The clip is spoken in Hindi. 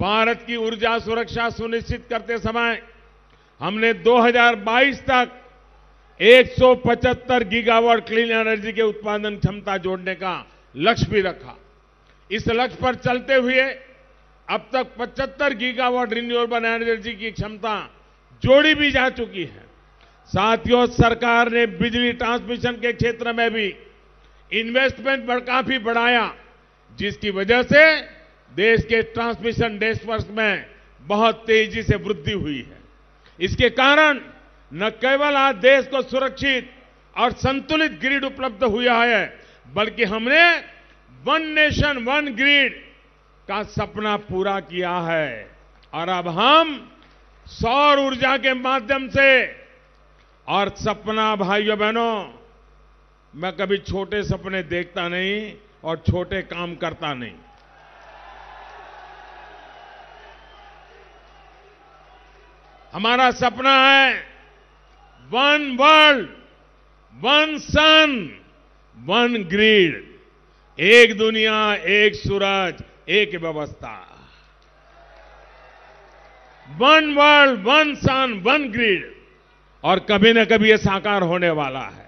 भारत की ऊर्जा सुरक्षा सुनिश्चित करते समय हमने 2022 तक 175 गीगावाट क्लीन एनर्जी के उत्पादन क्षमता जोड़ने का लक्ष्य भी रखा इस लक्ष्य पर चलते हुए अब तक 75 गीगावाट रिन्यूएबल एनर्जी की क्षमता जोड़ी भी जा चुकी है साथियों सरकार ने बिजली ट्रांसमिशन के क्षेत्र में भी इन्वेस्टमेंट पर काफी बढ़ाया जिसकी वजह से देश के ट्रांसमिशन नेटवर्क में बहुत तेजी से वृद्धि हुई है इसके कारण न केवल आज देश को सुरक्षित और संतुलित ग्रिड उपलब्ध हुआ है बल्कि हमने वन नेशन वन ग्रिड का सपना पूरा किया है और अब हम सौर ऊर्जा के माध्यम से और सपना भाइयों बहनों मैं कभी छोटे सपने देखता नहीं और छोटे काम करता नहीं हमारा सपना है one world one sun one grid एक दुनिया एक सूरज एक व्यवस्था one world one sun one grid और कभी न कभी यह साकार होने वाला है